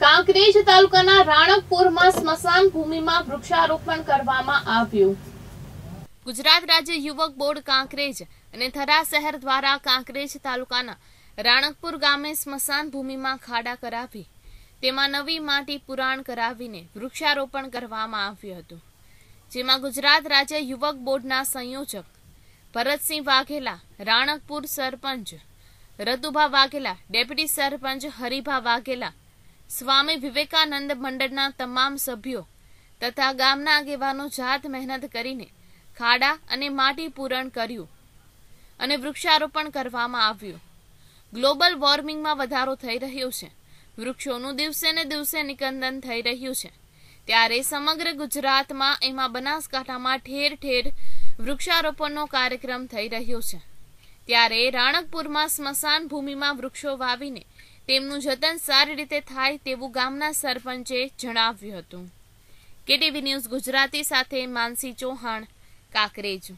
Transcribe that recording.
કાંકરેજ તાલુકાના રાણકપુરમાં સ્મશાન ભૂમિમાં વૃક્ષારોપણ કરવામાં આવ્યું ગુજરાત રાજ્ય યુવક બોર્ડ કાંકરેજ અને થરા શહેર દ્વારા કાંકરેજ તાલુકાના રાણકપુર ગામે સ્મશાન ભૂમિમાં ખાડા કરાવી તેમાં નવી માટી પુરાણ કરાવીને વૃક્ષારોપણ કરવામાં આવ્યું હતું જેમાં ગુજરાત રાજ્ય યુવક બોર્ડના સંયોજક ભરતસિંહ વાઘેલા રાણકપુર સરપંચ રતુભા વાઘેલા ડેપ્યુટી સરપંચ હરિભા વાઘેલા સ્વામી વિવેકાનંદ મંડળના તમામ સભ્યો તથા ગામના આગેવાનો જાત મહેનત કરીને ખાડા અને માટી પૂરણ કર્યું અને વૃક્ષારોપણ કરવામાં આવ્યું ગ્લોબલ વોર્મિંગમાં વધારો થઈ રહ્યો છે વૃક્ષોનું દિવસે ને દિવસે નિકંદન થઈ રહ્યું છે ત્યારે સમગ્ર ગુજરાતમાં એમાં બનાસકાંઠામાં ઠેર ઠેર વૃક્ષારોપણનો કાર્યક્રમ થઈ રહ્યો છે ત્યારે રાણકપુરમાં સ્મશાન ભૂમિમાં વૃક્ષો વાવીને તેમનું જતન સારી રીતે થાય તેવું ગામના સરપંચે જણાવ્યું હતું કેટીવી ન્યૂઝ ગુજરાતી સાથે માનસી ચૌહાણ કાકરેજ